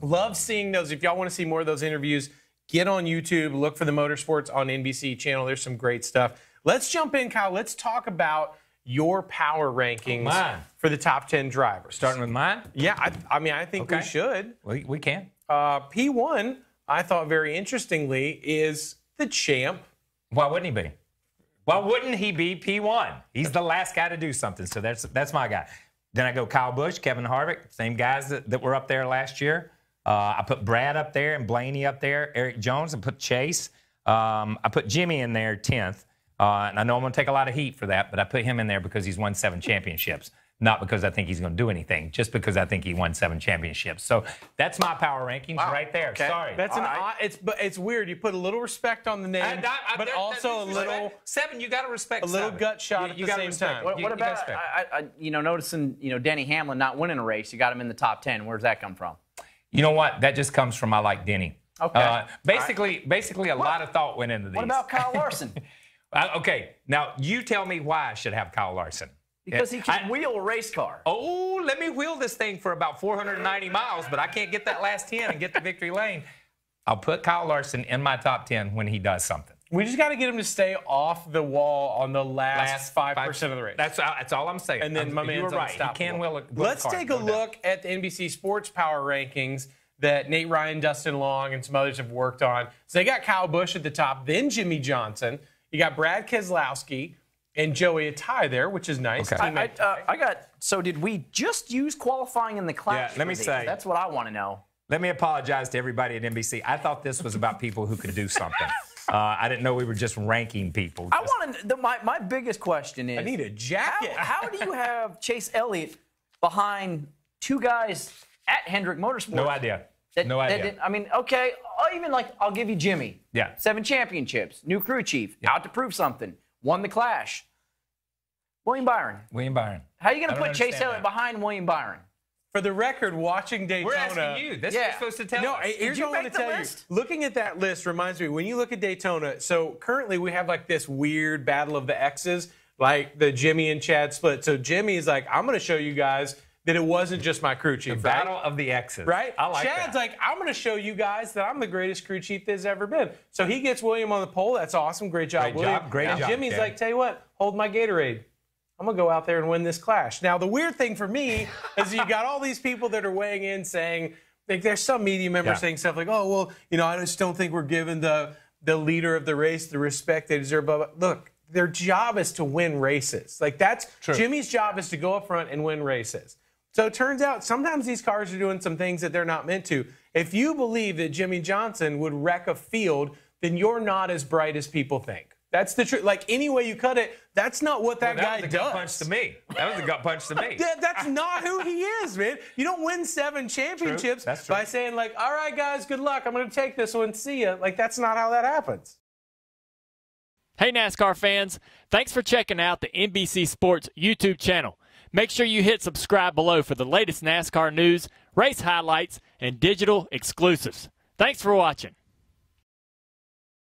Love seeing those. If y'all want to see more of those interviews, get on YouTube, look for the Motorsports on NBC channel. There's some great stuff. Let's jump in, Kyle. Let's talk about your power rankings oh, for the top 10 drivers. Starting with mine? Yeah, I, I mean, I think okay. we should. We, we can. Uh, P1, I thought very interestingly, is the champ. Why wouldn't he be? Why wouldn't he be P1? He's the last guy to do something, so that's that's my guy. Then I go Kyle Busch, Kevin Harvick, same guys that, that were up there last year. Uh, I put Brad up there and Blaney up there, Eric Jones, and put Chase. Um, I put Jimmy in there 10th. Uh, and I know I'm going to take a lot of heat for that, but I put him in there because he's won seven championships, not because I think he's going to do anything, just because I think he won seven championships. So that's my power rankings wow. right there. Okay. Sorry, that's All an right. odd, it's it's weird. You put a little respect on the name, I, I, but there, also a little seven. You got to respect a little seven. gut shot you, at you the same respect. time. What, you, what about I, you know noticing you know Danny Hamlin not winning a race? You got him in the top ten. Where's that come from? You know what? That just comes from I like Denny. Okay. Uh, basically, right. basically, a what? lot of thought went into these. What about Kyle Larson? uh, okay, now you tell me why I should have Kyle Larson. Because he can I, wheel a race car. Oh, let me wheel this thing for about 490 miles, but I can't get that last 10 and get the victory lane. I'll put Kyle Larson in my top 10 when he does something. We just got to get him to stay off the wall on the last five percent of the race. That's that's all I'm saying. And then I'm, my man's right. He can well. Let's take a look at the NBC Sports Power rankings that Nate Ryan, Dustin Long, and some others have worked on. So they got Kyle Bush at the top, then Jimmy Johnson. You got Brad Keselowski and Joey a tie there, which is nice. Okay. I, I, uh, I, got. So did we just use qualifying in the class? Yeah, let me these? say that's what I want to know. Let me apologize to everybody at NBC. I thought this was about people who could do something. Uh, I didn't know we were just ranking people. I want to. My, my biggest question is. I need a jacket. How, how do you have Chase Elliott behind two guys at Hendrick Motorsports? No idea. That, no idea. that, I mean, okay, I'll uh, even like I'll give you Jimmy. Yeah. Seven championships, new crew chief, yeah. out to prove something, won the Clash. William Byron. William Byron. How are you going to put Chase Elliott that. behind William Byron? For the record, watching Daytona. We're asking you. This yeah. is supposed to tell no, us. No, here's what I want to tell list? you. Looking at that list reminds me when you look at Daytona. So currently we have like this weird battle of the X's, like the Jimmy and Chad split. So Jimmy is like, I'm going to show you guys that it wasn't just my crew chief. The battle right? of the X's. Right? I like Chad's that. like, I'm going to show you guys that I'm the greatest crew chief there's ever been. So he gets William on the pole. That's awesome. Great job, Great William. Job. Great and job. Jimmy's Dad. like, tell you what, hold my Gatorade. I'm gonna go out there and win this clash. Now, the weird thing for me is you got all these people that are weighing in saying, like, there's some media members yeah. saying stuff like, oh, well, you know, I just don't think we're giving the the leader of the race the respect they deserve. But Look, their job is to win races. Like that's True. Jimmy's job is to go up front and win races. So it turns out sometimes these cars are doing some things that they're not meant to. If you believe that Jimmy Johnson would wreck a field, then you're not as bright as people think. That's the truth. Like any way you cut it, that's not what that, well, that guy was a does. Gut punch to me. That was a gut punch to me. that, that's not who he is, man. You don't win seven championships true. True. by saying like, "All right, guys, good luck. I'm going to take this one. See ya." Like that's not how that happens. Hey NASCAR fans, thanks for checking out the NBC Sports YouTube channel. Make sure you hit subscribe below for the latest NASCAR news, race highlights, and digital exclusives. Thanks for watching.